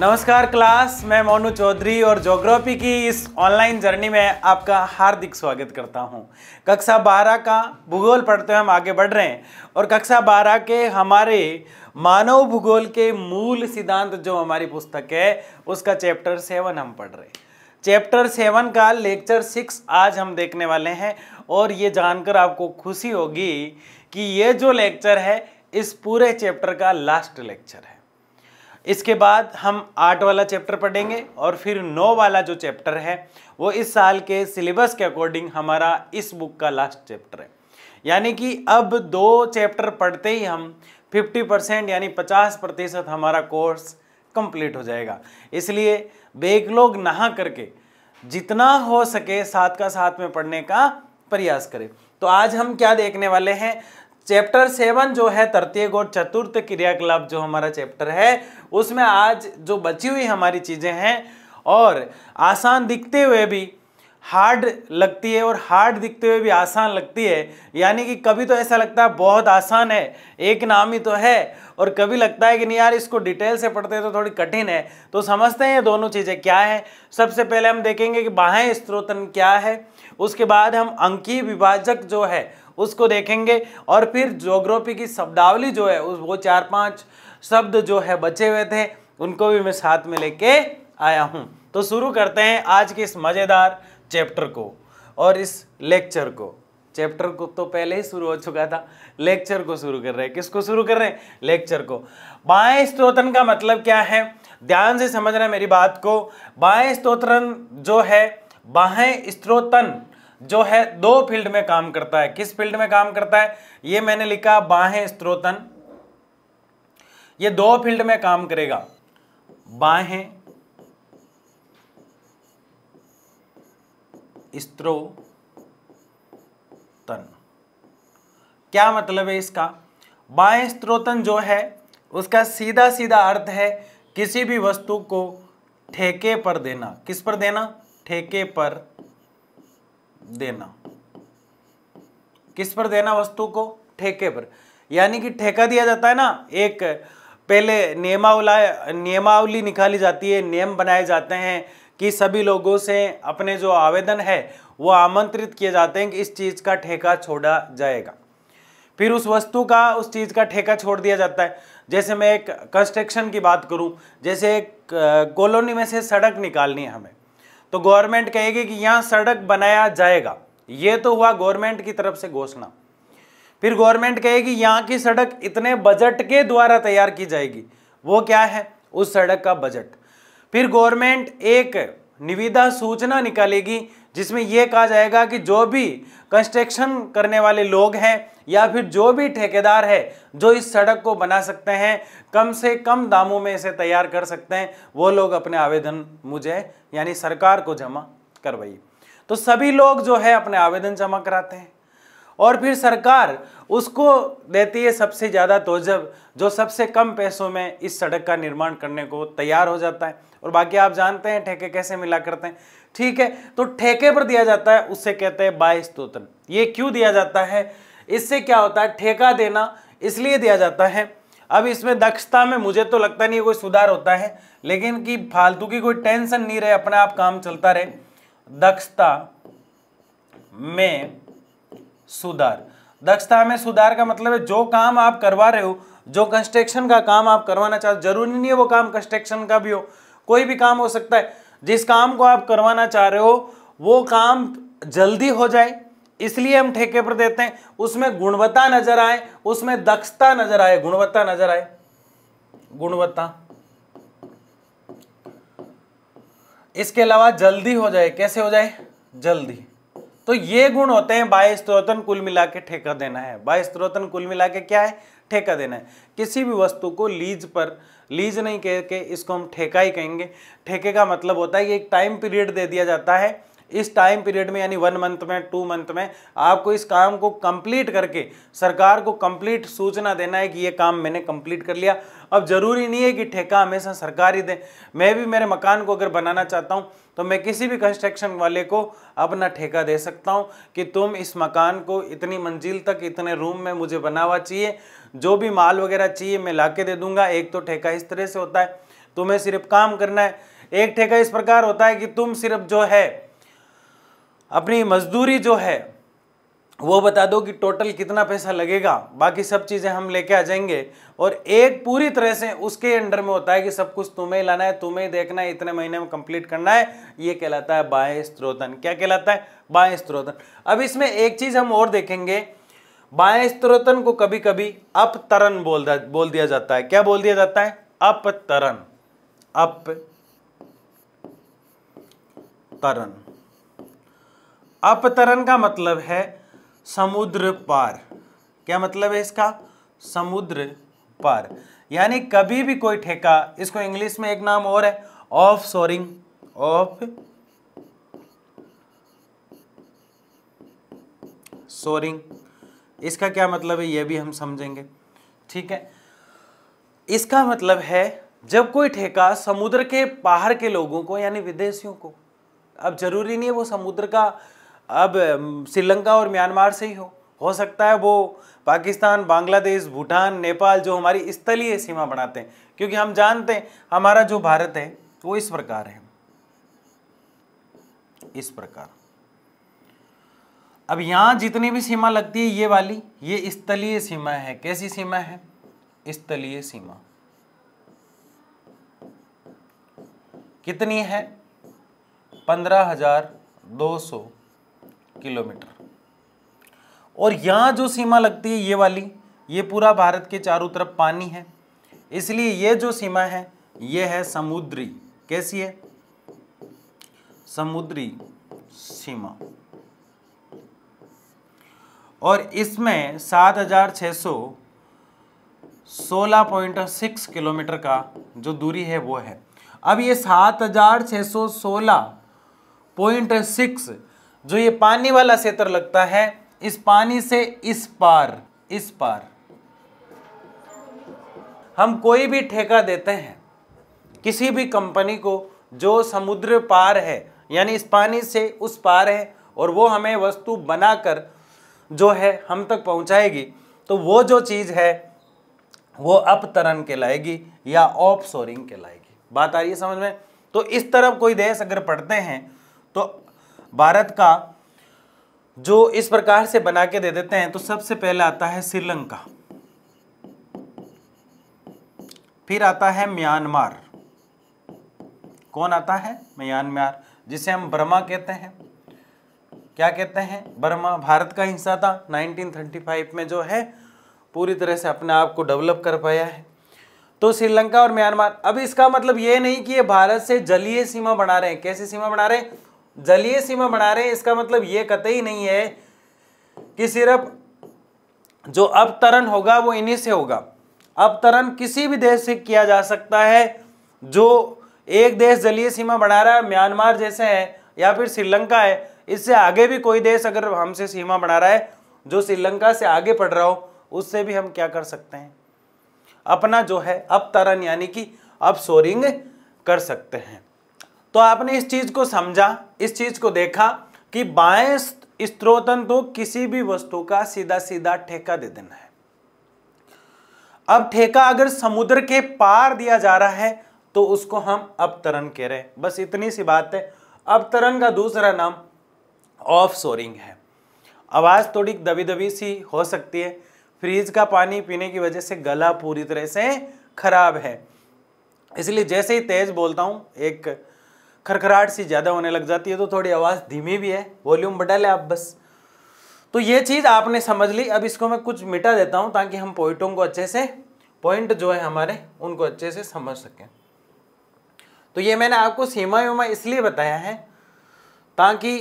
नमस्कार क्लास मैं मोनू चौधरी और जोग्राफी की इस ऑनलाइन जर्नी में आपका हार्दिक स्वागत करता हूं। कक्षा 12 का भूगोल पढ़ते हुए हम आगे बढ़ रहे हैं और कक्षा 12 के हमारे मानव भूगोल के मूल सिद्धांत जो हमारी पुस्तक है उसका चैप्टर सेवन हम पढ़ रहे हैं चैप्टर सेवन का लेक्चर सिक्स आज हम देखने वाले हैं और ये जानकर आपको खुशी होगी कि ये जो लेक्चर है इस पूरे चैप्टर का लास्ट लेक्चर है इसके बाद हम आठ वाला चैप्टर पढ़ेंगे और फिर नौ वाला जो चैप्टर है वो इस साल के सिलेबस के अकॉर्डिंग हमारा इस बुक का लास्ट चैप्टर है यानी कि अब दो चैप्टर पढ़ते ही हम 50 परसेंट यानी 50 प्रतिशत हमारा कोर्स कंप्लीट हो जाएगा इसलिए बैकलॉग नहा करके जितना हो सके साथ का साथ में पढ़ने का प्रयास करें तो आज हम क्या देखने वाले हैं चैप्टर सेवन जो है तृतीय और चतुर्थ क्रियाकलाप जो हमारा चैप्टर है उसमें आज जो बची हुई हमारी चीज़ें हैं और आसान दिखते हुए भी हार्ड लगती है और हार्ड दिखते हुए भी आसान लगती है यानी कि कभी तो ऐसा लगता है बहुत आसान है एक नाम ही तो है और कभी लगता है कि नहीं यार इसको डिटेल से पढ़ते हैं तो थोड़ी कठिन है तो समझते हैं ये दोनों चीज़ें क्या है सबसे पहले हम देखेंगे कि बाहें स्त्रोतन क्या है उसके बाद हम अंकीय विभाजक जो है उसको देखेंगे और फिर जोग्राफी की शब्दावली जो है उस वो चार पांच शब्द जो है बचे हुए थे उनको भी मैं साथ में लेके आया हूँ तो शुरू करते हैं आज के इस मज़ेदार चैप्टर को और इस लेक्चर को चैप्टर को तो पहले ही शुरू हो चुका था लेक्चर को शुरू कर रहे हैं किसको शुरू कर रहे हैं लेक्चर को बाएं स्तोत्रन का मतलब क्या है ध्यान से समझना मेरी बात को बाएं स्तोत्रन जो है बाहें स्त्रोतन जो है दो फील्ड में काम करता है किस फील्ड में काम करता है ये मैंने लिखा बाहें स्त्रोतन ये दो फील्ड में काम करेगा बाहें स्त्रोतन क्या मतलब है इसका बाएं स्त्रोतन जो है उसका सीधा सीधा अर्थ है किसी भी वस्तु को ठेके पर देना किस पर देना ठेके पर देना किस पर देना वस्तु को ठेके पर यानी कि ठेका दिया जाता है ना एक पहले नियमावला नियमावली निकाली जाती है नियम बनाए जाते हैं कि सभी लोगों से अपने जो आवेदन है वो आमंत्रित किए जाते हैं कि इस चीज़ का ठेका छोड़ा जाएगा फिर उस वस्तु का उस चीज़ का ठेका छोड़ दिया जाता है जैसे मैं एक कंस्ट्रक्शन की बात करूं जैसे एक कॉलोनी में से सड़क निकालनी है हमें तो गवर्नमेंट कहेगी कि यहां सड़क बनाया जाएगा यह तो हुआ गवर्नमेंट की तरफ से घोषणा फिर गवर्नमेंट कहेगी यहाँ की सड़क इतने बजट के द्वारा तैयार की जाएगी वो क्या है उस सड़क का बजट फिर गवर्नमेंट एक निविदा सूचना निकालेगी जिसमें यह कहा जाएगा कि जो भी कंस्ट्रक्शन करने वाले लोग हैं या फिर जो भी ठेकेदार है जो इस सड़क को बना सकते हैं कम से कम दामों में इसे तैयार कर सकते हैं वो लोग अपने आवेदन मुझे यानी सरकार को जमा करवाइए तो सभी लोग जो है अपने आवेदन जमा कराते हैं और फिर सरकार उसको देती है सबसे ज़्यादा तोजब जो सबसे कम पैसों में इस सड़क का निर्माण करने को तैयार हो जाता है और बाकी आप जानते हैं ठेके कैसे मिला करते हैं ठीक है तो ठेके पर दिया जाता है उससे कहते हैं बाय स्तोत्र ये क्यों दिया जाता है इससे क्या होता है ठेका देना इसलिए दिया जाता है अब इसमें दक्षता में मुझे तो लगता नहीं है कोई सुधार होता है लेकिन कि फालतू की कोई टेंशन नहीं रहे अपने आप काम चलता रहे दक्षता में सुधार दक्षता में सुधार का मतलब है जो काम आप करवा रहे हो जो कंस्ट्रक्शन का काम आप करवाना चाहते हो जरूरी नहीं है वो काम कंस्ट्रक्शन का भी हो कोई भी काम हो सकता है जिस काम को आप करवाना चाह रहे हो वो काम जल्दी हो जाए इसलिए हम ठेके पर देते हैं उसमें गुणवत्ता नजर आए उसमें दक्षता नजर आए गुणवत्ता नजर आए गुणवत्ता इसके अलावा जल्दी हो जाए कैसे हो जाए जल्दी तो ये गुण होते हैं बाय स्त्रोतन कुल मिला के ठेका देना है बाय स्त्रोतन कुल मिला के क्या है ठेका देना है किसी भी वस्तु को लीज पर लीज नहीं कह के इसको हम ठेका ही कहेंगे ठेके का मतलब होता है कि एक टाइम पीरियड दे दिया जाता है इस टाइम पीरियड में यानी वन मंथ में टू मंथ में आपको इस काम को कंप्लीट करके सरकार को कंप्लीट सूचना देना है कि ये काम मैंने कंप्लीट कर लिया अब ज़रूरी नहीं है कि ठेका हमेशा सरकार ही दे मैं भी मेरे मकान को अगर बनाना चाहता हूँ तो मैं किसी भी कंस्ट्रक्शन वाले को अपना ठेका दे सकता हूँ कि तुम इस मकान को इतनी मंजिल तक इतने रूम में मुझे बनावा चाहिए जो भी माल वगैरह चाहिए मैं ला के दे दूंगा एक तो ठेका इस तरह से होता है तुम्हें सिर्फ काम करना है एक ठेका इस प्रकार होता है कि तुम सिर्फ जो है अपनी मजदूरी जो है वो बता दो कि टोटल कितना पैसा लगेगा बाकी सब चीज़ें हम लेके आ जाएंगे और एक पूरी तरह से उसके अंडर में होता है कि सब कुछ तुम्हें लाना है तुम्हें देखना है इतने महीने में कंप्लीट करना है ये कहलाता है बाएं स्त्रोतन क्या कहलाता है बाएं स्त्रोतन अब इसमें एक चीज़ हम और देखेंगे बाएं स्त्रोतन को कभी कभी अपतरण बोल बोल दिया जाता है क्या बोल दिया जाता है अपतरण अप तरण अपतरण का मतलब है समुद्र पार क्या मतलब है इसका समुद्र पार यानी कभी भी कोई ठेका इसको इंग्लिश में एक नाम और है ऑफ सोरिंग ऑफ सोरिंग इसका क्या मतलब है यह भी हम समझेंगे ठीक है इसका मतलब है जब कोई ठेका समुद्र के बाहर के लोगों को यानी विदेशियों को अब जरूरी नहीं है वो समुद्र का अब श्रीलंका और म्यांमार से ही हो हो सकता है वो पाकिस्तान बांग्लादेश भूटान नेपाल जो हमारी स्थलीय सीमा बनाते हैं क्योंकि हम जानते हैं हमारा जो भारत है वो इस प्रकार है इस प्रकार अब यहाँ जितनी भी सीमा लगती है ये वाली ये स्थलीय सीमा है कैसी सीमा है स्थलीय सीमा कितनी है पंद्रह हजार दो सौ किलोमीटर और यहाँ जो सीमा लगती है ये वाली ये पूरा भारत के चारों तरफ पानी है इसलिए ये जो सीमा है ये है समुद्री कैसी है समुद्री सीमा और इसमें सात हज़ार छः सौ सोलह पॉइंट सिक्स किलोमीटर का जो दूरी है वो है अब ये सात हज़ार छः सौ सोलह पॉइंट सिक्स जो ये पानी वाला क्षेत्र लगता है इस पानी से इस पार इस पार हम कोई भी ठेका देते हैं किसी भी कंपनी को जो समुद्र पार है यानी इस पानी से उस पार है और वो हमें वस्तु बनाकर जो है हम तक पहुंचाएगी तो वो जो चीज़ है वो अपतरण के लाएगी या ऑफ सोरिंग के लाएगी बात आ रही है समझ में तो इस तरफ कोई देश अगर पढ़ते हैं तो भारत का जो इस प्रकार से बना के दे देते हैं तो सबसे पहले आता है श्रीलंका फिर आता है म्यांमार कौन आता है म्यांमार जिसे हम बर्मा कहते हैं क्या कहते हैं बर्मा भारत का हिस्सा था 1935 में जो है पूरी तरह से अपने आप को डेवलप कर पाया है तो श्रीलंका और म्यांमार अब इसका मतलब ये नहीं कि ये भारत से जलीय सीमा बना रहे हैं कैसी सीमा बना रहे हैं जलीय सीमा बना रहे हैं इसका मतलब ये कतई नहीं है कि सिर्फ जो अवतरण होगा वो इन्हीं से होगा अवतरण किसी भी देश से किया जा सकता है जो एक देश जलीय सीमा बना रहा है म्यांमार जैसे है या फिर श्रीलंका है इससे आगे भी कोई देश अगर हमसे सीमा बना रहा है जो श्रीलंका से आगे पढ़ रहा हो उससे भी हम क्या कर सकते हैं अपना जो है अब तरन यानी कि अब सोरिंग कर सकते हैं तो आपने इस चीज़ को समझा इस चीज़ को देखा कि बाएं स्त्रोतन तो किसी भी वस्तु का सीधा सीधा ठेका दे देना है अब ठेका अगर समुद्र के पार दिया जा रहा है तो उसको हम अपतरण कह रहे हैं बस इतनी सी बात है तरन का दूसरा नाम ऑफ सोरिंग है आवाज़ थोड़ी दबी दबी सी हो सकती है फ्रीज का पानी पीने की वजह से गला पूरी तरह से खराब है इसलिए जैसे ही तेज़ बोलता हूँ एक खरखराहट सी ज़्यादा होने लग जाती है तो थोड़ी आवाज़ धीमी भी है वॉल्यूम बढ़ा ले आप बस तो ये चीज़ आपने समझ ली अब इसको मैं कुछ मिटा देता हूँ ताकि हम पॉइंटों को अच्छे से पॉइंट जो है हमारे उनको अच्छे से समझ सकें तो ये मैंने आपको सीमा वीमा इसलिए बताया है ताकि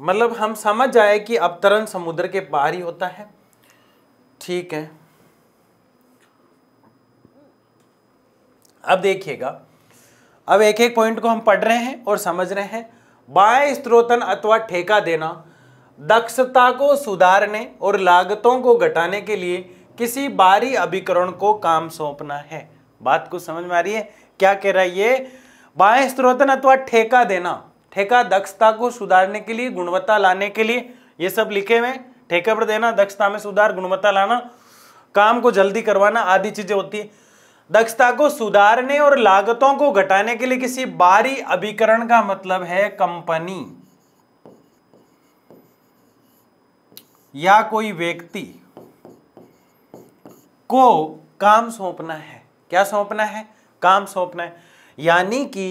मतलब हम समझ जाए कि अवतरण समुद्र के पार ही होता है ठीक है अब देखिएगा अब एक एक पॉइंट को हम पढ़ रहे हैं और समझ रहे हैं बाय स्त्रोतन अथवा ठेका देना दक्षता को सुधारने और लागतों को घटाने के लिए किसी बारी अभिकरण को काम सौंपना है बात को समझ में आ रही है क्या कह रहा है ये बाय स्त्रोतन अथवा ठेका देना ठेका दक्षता को सुधारने के लिए गुणवत्ता लाने के लिए ये सब लिखे हुए ठेके पर देना दक्षता में सुधार गुणवत्ता लाना काम को जल्दी करवाना आदि चीजें होती है दक्षता को सुधारने और लागतों को घटाने के लिए किसी बाहरी अभिकरण का मतलब है कंपनी या कोई व्यक्ति को काम सौंपना है क्या सौंपना है काम सौंपना है यानी कि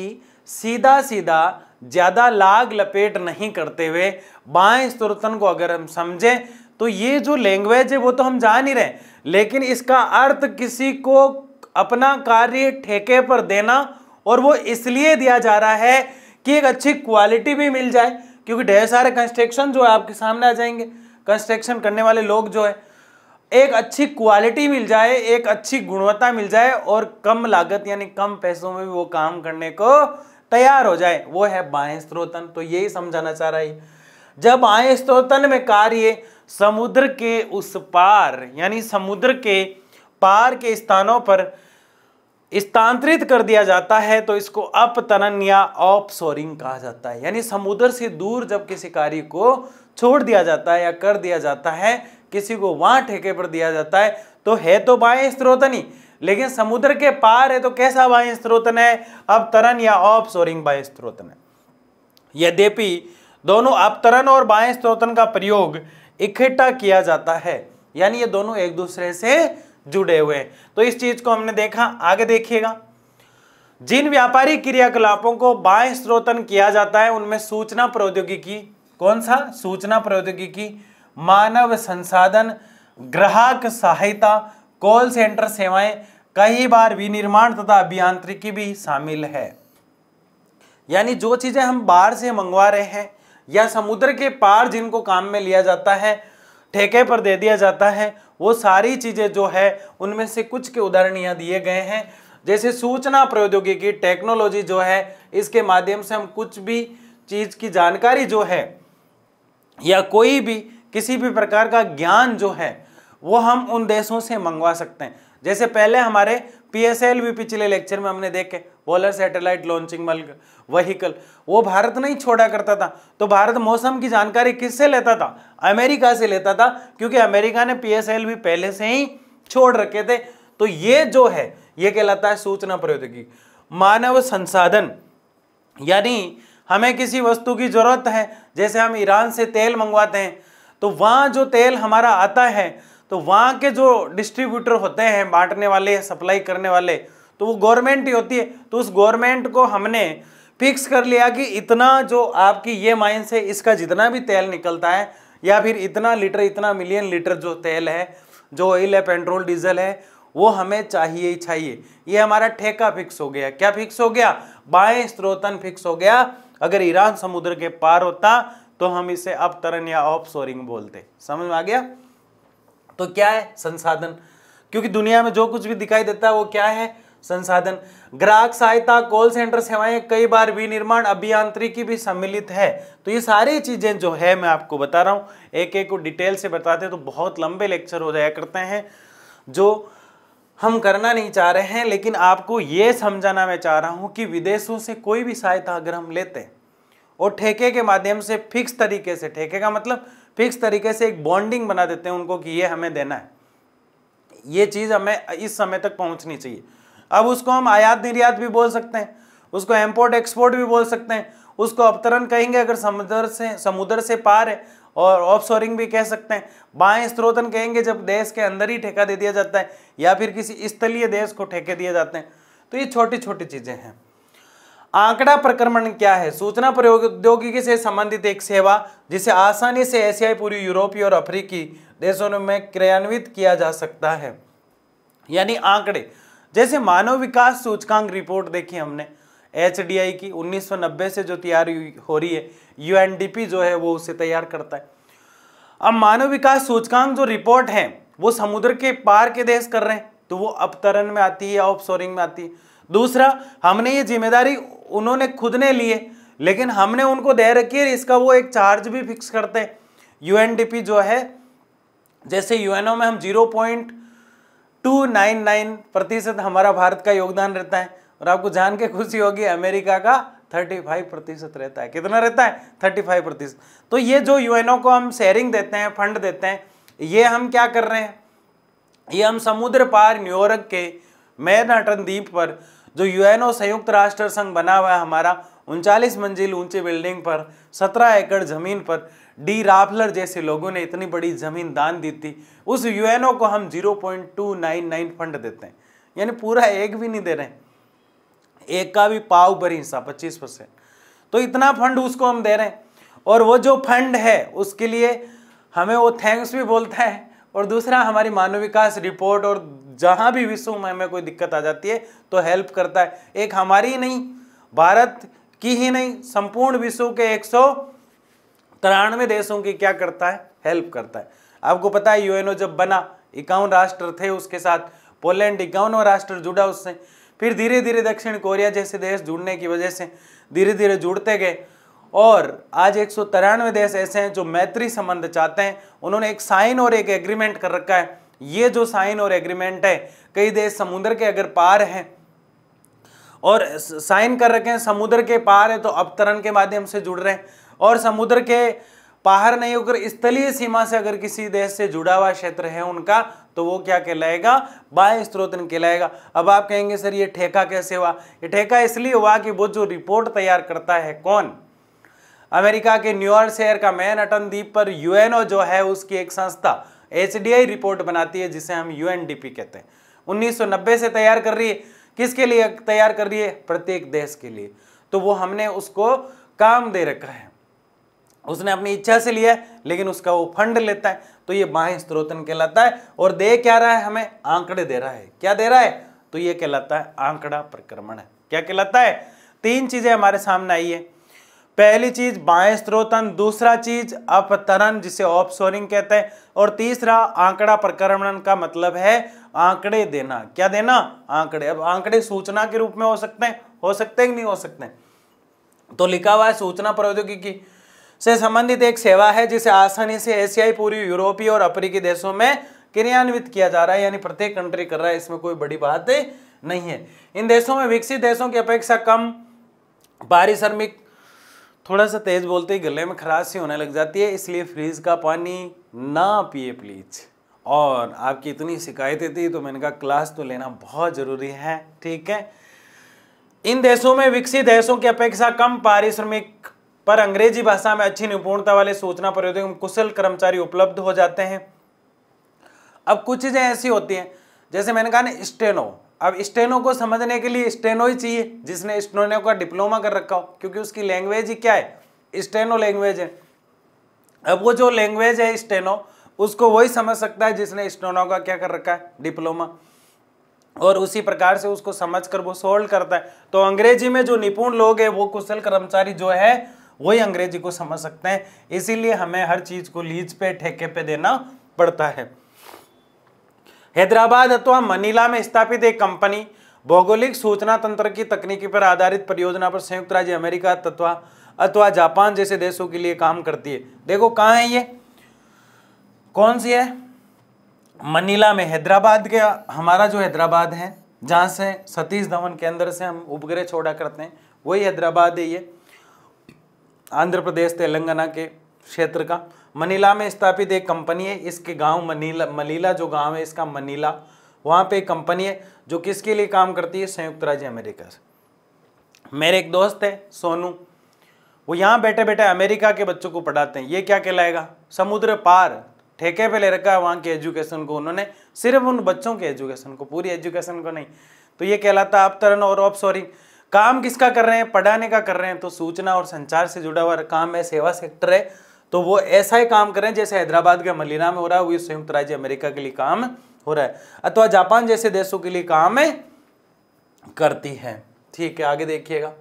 सीधा सीधा ज़्यादा लाग लपेट नहीं करते हुए बाएं स्तुरतन को अगर हम समझें तो ये जो लैंग्वेज है वो तो हम जान ही रहे लेकिन इसका अर्थ किसी को अपना कार्य ठेके पर देना और वो इसलिए दिया जा रहा है कि एक अच्छी क्वालिटी भी मिल जाए क्योंकि ढेर सारे कंस्ट्रक्शन जो है आपके सामने आ जाएंगे कंस्ट्रक्शन करने वाले लोग जो है एक अच्छी क्वालिटी मिल जाए एक अच्छी गुणवत्ता मिल जाए और कम लागत यानी कम पैसों में भी वो काम करने को तैयार हो जाए वो है बाह्य स्त्रोतन तो यही समझाना चाह रहा है जब आय स्त्रोतन में कार्य समुद्र के उस पार यानी समुद्र के पार के स्थानों पर स्थानांतरित कर दिया जाता है तो इसको अपतनन या सोरिंग कहा जाता है यानी समुद्र से दूर जब किसी कार्य को छोड़ दिया जाता है या कर दिया जाता है किसी को वहां ठेके पर दिया जाता है तो है तो बाएं स्त्रोतनी लेकिन समुद्र के पार है तो कैसा वायु स्त्रोतन है तरन या ऑफ सोरिंग वायु स्त्रोतन है यद्यपि दोनों अपतरण और बाह्य स्त्रोतन का प्रयोग इकट्ठा किया जाता है यानी ये दोनों एक दूसरे से जुड़े हुए हैं तो इस चीज को हमने देखा आगे देखिएगा जिन व्यापारी क्रियाकलापों को बाह्य स्त्रोतन किया जाता है उनमें सूचना प्रौद्योगिकी कौन सा सूचना प्रौद्योगिकी मानव संसाधन ग्राहक सहायता कॉल सेंटर सेवाएं कई बार विनिर्माण तथा अभियांत्रिकी भी शामिल है यानी जो चीज़ें हम बाहर से मंगवा रहे हैं या समुद्र के पार जिनको काम में लिया जाता है ठेके पर दे दिया जाता है वो सारी चीज़ें जो है उनमें से कुछ के उदाहरण यहाँ दिए गए हैं जैसे सूचना प्रौद्योगिकी टेक्नोलॉजी जो है इसके माध्यम से हम कुछ भी चीज़ की जानकारी जो है या कोई भी किसी भी प्रकार का ज्ञान जो है वो हम उन देशों से मंगवा सकते हैं जैसे पहले हमारे एल भी पिछले लेक्चर में हमने देखे बॉलर सैटेलाइट लॉन्चिंग मल वहीकल वो भारत नहीं छोड़ा करता था तो भारत मौसम की जानकारी किससे लेता था अमेरिका से लेता था क्योंकि अमेरिका ने एल भी पहले से ही छोड़ रखे थे तो ये जो है ये कहलाता है सूचना प्रौद्योगिकी मानव संसाधन यानी हमें किसी वस्तु की जरूरत है जैसे हम ईरान से तेल मंगवाते हैं तो वहाँ जो तेल हमारा आता है तो वहाँ के जो डिस्ट्रीब्यूटर होते हैं बांटने वाले सप्लाई करने वाले तो वो गवर्नमेंट ही होती है तो उस गवर्नमेंट को हमने फिक्स कर लिया कि इतना जो आपकी ये माइंस है इसका जितना भी तेल निकलता है या फिर इतना लीटर इतना मिलियन लीटर जो तेल है जो ऑयल है पेट्रोल डीजल है वो हमें चाहिए ही चाहिए ये हमारा ठेका फिक्स हो गया क्या फिक्स हो गया बाएं स्त्रोतन फिक्स हो गया अगर ईरान समुद्र के पार होता तो हम इसे अपतरण या ऑफ बोलते समझ में आ गया तो क्या है संसाधन क्योंकि दुनिया में जो कुछ भी दिखाई देता है वो क्या है संसाधन ग्राहक सहायता कॉल सेंटर सेवाएं कई बार विनिर्माण अभियांत्रिकी भी सम्मिलित है तो ये सारी चीज़ें जो है मैं आपको बता रहा हूँ एक एक को डिटेल से बताते हैं तो बहुत लंबे लेक्चर हो जाया करते हैं जो हम करना नहीं चाह रहे हैं लेकिन आपको ये समझाना मैं चाह रहा हूं कि विदेशों से कोई भी सहायता अगर हम लेते हैं और ठेके के माध्यम से फिक्स तरीके से ठेके का मतलब फिक्स तरीके से एक बॉन्डिंग बना देते हैं उनको कि ये हमें देना है ये चीज़ हमें इस समय तक पहुंचनी चाहिए अब उसको हम आयात निर्यात भी बोल सकते हैं उसको एम्पोर्ट एक्सपोर्ट भी बोल सकते हैं उसको अवतरण कहेंगे अगर समुद्र से समुद्र से पार है और सोरिंग भी कह सकते हैं बाएँ स्त्रोतन कहेंगे जब देश के अंदर ही ठेका दे दिया जाता है या फिर किसी स्थलीय देश को ठेके दिए जाते हैं तो ये छोटी छोटी चीज़ें हैं आंकड़ा प्रक्रमण क्या है सूचना प्रौद्योगिकी से संबंधित एक सेवा जिसे आसानी से एशियाई पूरी यूरोपीय और अफ्रीकी देशों में क्रियान्वित किया जा सकता है यानी आंकड़े जैसे मानव विकास सूचकांक रिपोर्ट देखी हमने एच की 1990 से जो तैयार हो रही है यू जो है वो उसे तैयार करता है अब मानव विकास सूचकांक जो रिपोर्ट है वो समुद्र के पार के देश कर रहे हैं तो वो अपतरण में आती है ऑफ में आती है दूसरा हमने ये जिम्मेदारी उन्होंने खुद ने लिए लेकिन हमने उनको दे रखी है इसका वो एक चार्ज भी फिक्स करते हैं यूएनडीपी जो है जैसे यूएनओ में हम zero point two nine nine प्रतिशत हमारा भारत का योगदान रहता है और आपको जान के खुशी होगी अमेरिका का थर्टी फाइव प्रतिशत रहता है कितना रहता है थर्टी फाइव प्रतिशत तो ये जो यूएनओ को हम शेयरिंग देते हैं फंड देते हैं ये हम क्या कर रहे हैं ये हम समुद्र पार न्यूयॉर्क के मैनहटन द्वीप पर जो यूएनओ संयुक्त राष्ट्र संघ बना हुआ है हमारा उनचालीस मंजिल ऊंचे बिल्डिंग पर सत्रह एकड़ जमीन पर डी राफलर जैसे लोगों ने इतनी बड़ी जमीन दान दी थी उस यूएनओ को हम 0.299 फंड देते हैं यानी पूरा एक भी नहीं दे रहे हैं एक का भी पाव पर हिस्सा पच्चीस परसेंट तो इतना फंड उसको हम दे रहे हैं और वो जो फंड है उसके लिए हमें वो थैंक्स भी बोलता है और दूसरा हमारी मानव विकास रिपोर्ट और जहाँ भी विश्व में हमें कोई दिक्कत आ जाती है तो हेल्प करता है एक हमारी ही नहीं भारत की ही नहीं संपूर्ण विश्व के एक तिरानवे देशों की क्या करता है हेल्प करता है आपको पता है यूएनओ जब बना इक्यावन राष्ट्र थे उसके साथ पोलैंड इक्यावनों राष्ट्र जुड़ा उससे फिर धीरे धीरे दक्षिण कोरिया जैसे देश जुड़ने की वजह से धीरे धीरे जुड़ते गए और आज एक सौ देश ऐसे हैं जो मैत्री संबंध चाहते हैं उन्होंने एक साइन और एक एग्रीमेंट कर रखा है ये जो साइन और एग्रीमेंट है कई देश समुद्र के अगर पार हैं और साइन कर रखे हैं समुद्र के पार है तो अवतरण के माध्यम से जुड़ रहे हैं और समुद्र के पार नहीं होकर स्थलीय सीमा से अगर किसी देश से जुड़ा हुआ क्षेत्र है उनका तो वो क्या कहलाएगा बाय स्त्रोतन कहलाएगा अब आप कहेंगे सर ये ठेका कैसे हुआ ये ठेका इसलिए हुआ कि वो जो रिपोर्ट तैयार करता है कौन अमेरिका के न्यूयॉर्क शहर का मैन अटन द्वीप पर यूएनओ जो है उसकी एक संस्था एच रिपोर्ट बनाती है जिसे हम यूएनडीपी कहते हैं 1990 से तैयार कर रही है किसके लिए तैयार कर रही है प्रत्येक देश के लिए तो वो हमने उसको काम दे रखा है उसने अपनी इच्छा से लिया है लेकिन उसका वो फंड लेता है तो ये बाह्य स्त्रोतन कहलाता है और दे क्या रहा है हमें आंकड़े दे रहा है क्या दे रहा है तो ये कहलाता है आंकड़ा प्रक्रमण है क्या कहलाता है तीन चीजें हमारे सामने आई है पहली चीज बाएं स्त्रोतन दूसरा चीज अपतरण जिसे ऑफशोरिंग कहते हैं और तीसरा आंकड़ा प्रकरण का मतलब है आंकड़े देना क्या देना आंकड़े अब आंकड़े सूचना के रूप में हो सकते हैं हो सकते हैं कि नहीं हो सकते तो लिखा हुआ है सूचना प्रौद्योगिकी से संबंधित एक सेवा है जिसे आसानी से एशियाई पूरी यूरोपीय और अफ्रीकी देशों में क्रियान्वित किया जा रहा है यानी प्रत्येक कंट्री कर रहा है इसमें कोई बड़ी बात नहीं है इन देशों में विकसित देशों की अपेक्षा कम पारिश्रमिक थोड़ा सा तेज़ बोलते ही गले में खराश ही होने लग जाती है इसलिए फ्रिज का पानी ना पिए प्लीज और आपकी इतनी शिकायतें थी तो मैंने कहा क्लास तो लेना बहुत ज़रूरी है ठीक है इन देशों में विकसित देशों की अपेक्षा कम पारिश्रमिक पर अंग्रेजी भाषा में अच्छी निपुणता वाले सूचना प्रयोग कुशल कर्मचारी उपलब्ध हो जाते हैं अब कुछ चीज़ें ऐसी होती हैं जैसे मैंने कहा ना स्टेनो अब स्टेनो को समझने के लिए स्टेनो ही चाहिए जिसने स्टेनो का डिप्लोमा कर रखा हो क्योंकि उसकी लैंग्वेज ही क्या है स्टेनो लैंग्वेज है अब वो जो लैंग्वेज है स्टेनो उसको वही समझ सकता है जिसने स्टेनो का क्या कर रखा है डिप्लोमा और उसी प्रकार से उसको समझ कर वो सोल्व करता है तो अंग्रेजी में जो निपुण लोग हैं वो कुशल कर्मचारी जो है वही अंग्रेजी को समझ सकते हैं इसीलिए हमें हर चीज़ को लीज पे ठेके पे देना पड़ता है हैदराबाद अथवा मनीला में स्थापित एक कंपनी भौगोलिक सूचना तंत्र की तकनीकी पर आधारित परियोजना पर संयुक्त राज्य अमेरिका तथा अथवा जापान जैसे देशों के लिए काम करती है देखो कहाँ है ये कौन सी है मनीला में हैदराबाद के हमारा जो हैदराबाद है जहाँ से सतीश धवन केंद्र से हम उपग्रह छोड़ा करते हैं वही हैदराबाद है ये आंध्र प्रदेश तेलंगाना के क्षेत्र का मनीला में स्थापित एक कंपनी है इसके गांव मनीला मलीला जो गांव है इसका मनीला वहां पे एक कंपनी है जो किसके लिए काम करती है संयुक्त राज्य अमेरिका से मेरे एक दोस्त है सोनू वो यहाँ बैठे बैठे अमेरिका के बच्चों को पढ़ाते हैं ये क्या कहलाएगा समुद्र पार ठेके पे ले रखा है वहाँ के एजुकेशन को उन्होंने सिर्फ उन बच्चों के एजुकेशन को पूरी एजुकेशन को नहीं तो ये कहलाता है तरन और ऑफ सॉरी काम किसका कर रहे हैं पढ़ाने का कर रहे हैं तो सूचना और संचार से जुड़ा हुआ काम है सेवा सेक्टर है तो वो ऐसा ही काम करें जैसे हैदराबाद के मलिना में हो रहा है वही संयुक्त राज्य अमेरिका के लिए काम हो रहा है अथवा जापान जैसे देशों के लिए काम करती है ठीक है आगे देखिएगा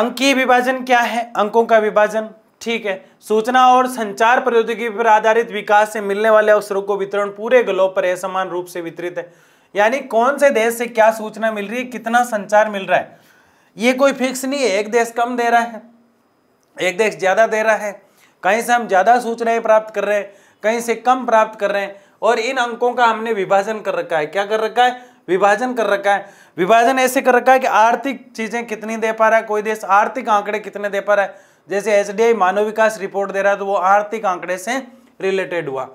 अंकीय विभाजन क्या है अंकों का विभाजन ठीक है सूचना और संचार प्रौद्योगिकी पर आधारित विकास से मिलने वाले अवसरों को वितरण पूरे ग्लोब पर असमान रूप से वितरित है यानी कौन से देश से क्या सूचना मिल रही है कितना संचार मिल रहा है ये कोई फिक्स नहीं है एक देश कम दे रहा है एक देश ज़्यादा दे रहा है कहीं से हम ज़्यादा सूचनाएं प्राप्त कर रहे हैं कहीं से कम प्राप्त कर रहे हैं और इन अंकों का हमने विभाजन कर रखा है क्या कर रखा है विभाजन कर रखा है विभाजन ऐसे कर रखा है कि आर्थिक चीज़ें कितनी दे पा रहा है कोई देश आर्थिक आंकड़े कितने दे पा रहा है जैसे एच मानव विकास रिपोर्ट दे रहा है तो वो आर्थिक आंकड़े से रिलेटेड हुआ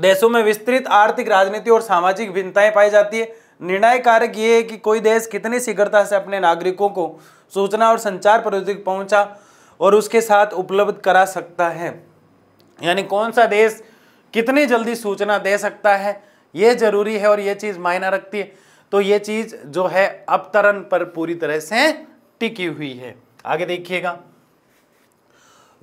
देशों में विस्तृत आर्थिक राजनीति और सामाजिक भिन्नताएं पाई जाती है निर्णय कारक ये है कि कोई देश कितनी शीघ्रता से अपने नागरिकों को सूचना और संचार प्रौद्योगिकी पहुंचा और उसके साथ उपलब्ध करा सकता है यानी कौन सा देश कितनी जल्दी सूचना दे सकता है ये जरूरी है और ये चीज़ मायना रखती है तो ये चीज़ जो है अपतरण पर पूरी तरह से टिकी हुई है आगे देखिएगा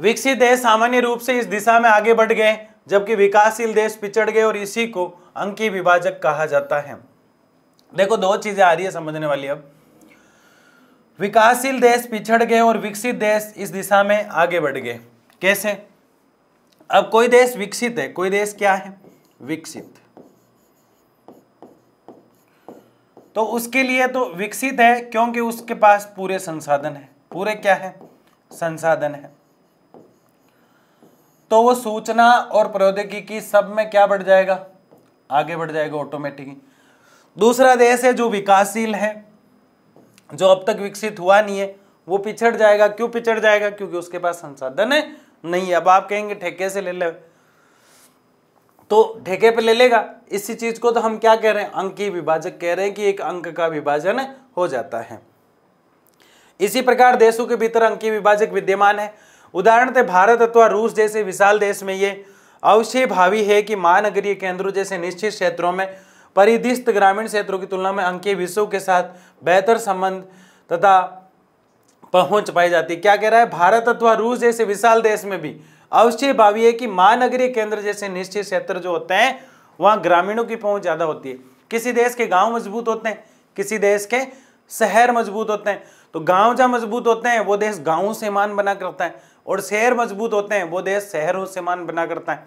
विकसित देश सामान्य रूप से इस दिशा में आगे बढ़ गए जबकि विकासशील देश पिछड़ गए और इसी को अंकी विभाजक कहा जाता है देखो दो चीज़ें आ रही है समझने वाली अब विकासशील देश पिछड़ गए और विकसित देश इस दिशा में आगे बढ़ गए कैसे अब कोई देश विकसित है कोई देश क्या है विकसित तो उसके लिए तो विकसित है क्योंकि उसके पास पूरे संसाधन है पूरे क्या है संसाधन है तो वो सूचना और प्रौद्योगिकी सब में क्या बढ़ जाएगा आगे बढ़ जाएगा ऑटोमेटिकली दूसरा देश है जो विकासशील है जो अब तक विकसित हुआ नहीं है वो पिछड़ जाएगा क्यों पिछड़ जाएगा क्योंकि उसके पास संसाधन है नहीं है अब आप कहेंगे ठेके से ले ले तो ठेके पे ले लेगा इसी चीज को तो हम क्या कह रहे हैं अंकी विभाजक कह रहे हैं कि एक अंक का विभाजन हो जाता है इसी प्रकार देशों के भीतर अंकीय विभाजक विद्यमान है थे भारत अथवा रूस जैसे विशाल देश में ये अवश्य भावी है कि महानगरीय केंद्रों जैसे निश्चित क्षेत्रों में परिदिष्ट ग्रामीण क्षेत्रों की तुलना में अंकीय विषयों के साथ बेहतर संबंध तथा पहुंच पाई जाती है क्या कह रहा है भारत अथवा रूस जैसे विशाल देश में भी अवश्य भावी है कि महानगरीय केंद्र जैसे निश्चित क्षेत्र जो होते हैं वहां ग्रामीणों की पहुंच ज़्यादा होती है किसी देश के गांव मजबूत होते हैं किसी देश के शहर मजबूत होते हैं तो गांव जहाँ मजबूत होते हैं वो देश गाँव से मान बना करता है और शहर मजबूत होते हैं वो देश शहरों से मान बना करता है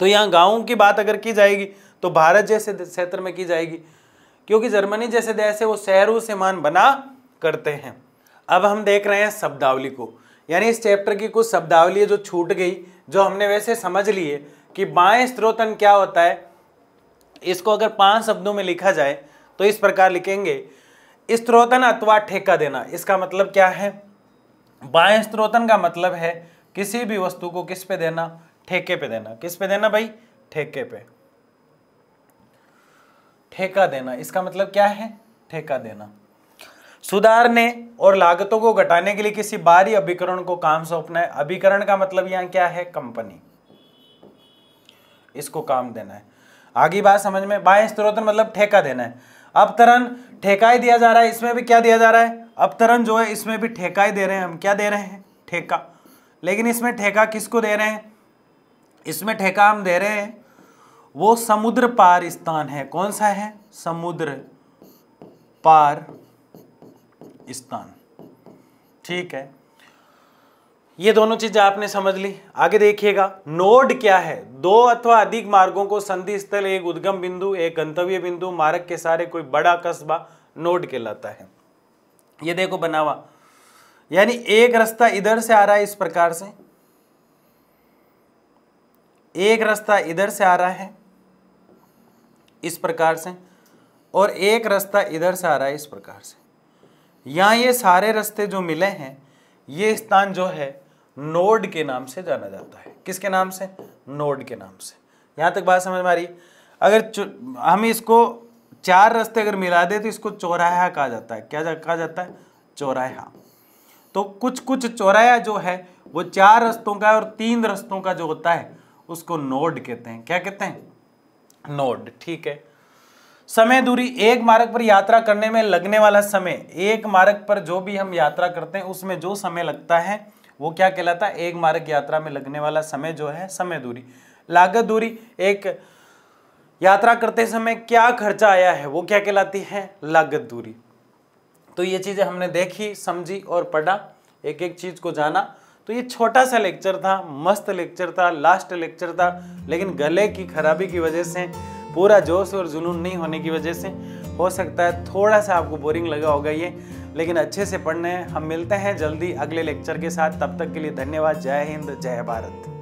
तो यहाँ गाँव की बात अगर की जाएगी तो भारत जैसे क्षेत्र में की जाएगी क्योंकि जर्मनी जैसे देश है वो शहरों से मान बना करते हैं अब हम देख रहे हैं शब्दावली को यानी इस चैप्टर की कुछ शब्दावली जो छूट गई जो हमने वैसे समझ लिए कि बाएं स्त्रोतन क्या होता है इसको अगर पांच शब्दों में लिखा जाए तो इस प्रकार लिखेंगे स्त्रोतन अथवा ठेका देना इसका मतलब क्या है बाएं स्त्रोतन का मतलब है किसी भी वस्तु को किस पे देना ठेके पे देना किस पे देना भाई ठेके पे ठेका देना इसका मतलब क्या है ठेका देना सुधारने और लागतों को घटाने के लिए किसी बाहरी अभिकरण को काम सौंपना है अभिकरण का मतलब यहां क्या है कंपनी इसको काम देना है आगे बात समझ में बाएं स्त्रोत मतलब ठेका देना है अपतरण ठेका ही दिया जा रहा है इसमें भी क्या दिया जा रहा है अपतरण जो है इसमें भी ठेका ही दे रहे हैं हम क्या दे रहे हैं ठेका लेकिन इसमें ठेका किसको दे रहे हैं इसमें ठेका हम दे रहे हैं वो समुद्र पार स्थान है कौन सा है समुद्र पार स्थान ठीक है ये दोनों चीजें आपने समझ ली आगे देखिएगा नोड क्या है दो अथवा अधिक मार्गों को संधि स्थल एक उद्गम बिंदु एक गंतव्य बिंदु मार्ग के सारे कोई बड़ा कस्बा नोड कहलाता है ये देखो बनावा यानी एक रास्ता इधर से आ रहा है इस प्रकार से एक रास्ता इधर से आ रहा है इस प्रकार से और एक रास्ता इधर से आ रहा है इस प्रकार से यहाँ ये सारे रास्ते जो मिले हैं ये स्थान जो है नोड के नाम से जाना जाता है किसके नाम से नोड के नाम से यहाँ तक बात समझ में आ रही अगर हम इसको चार रास्ते अगर मिला दे तो इसको चौराहा कहा जाता है क्या जा, कहा जाता है चौराहा तो कुछ कुछ चौराया जो है वो चार रस्तों का और तीन रस्तों का जो होता है उसको नोड कहते हैं क्या कहते हैं नोड ठीक है समय दूरी एक मार्ग पर यात्रा करने में लगने वाला समय एक मार्ग पर जो भी हम यात्रा करते हैं उसमें जो समय लगता है वो क्या कहलाता है एक मार्ग यात्रा में लगने वाला समय जो है समय दूरी लागत दूरी एक यात्रा करते समय क्या खर्चा आया है वो क्या कहलाती है लागत दूरी तो ये चीज़ें हमने देखी समझी और पढ़ा एक एक चीज़ को जाना तो ये छोटा सा लेक्चर था मस्त लेक्चर था लास्ट लेक्चर था लेकिन गले की खराबी की वजह से पूरा जोश और जुनून नहीं होने की वजह से हो सकता है थोड़ा सा आपको बोरिंग लगा होगा ये लेकिन अच्छे से पढ़ने हम मिलते हैं जल्दी अगले लेक्चर के साथ तब तक के लिए धन्यवाद जय हिंद जय भारत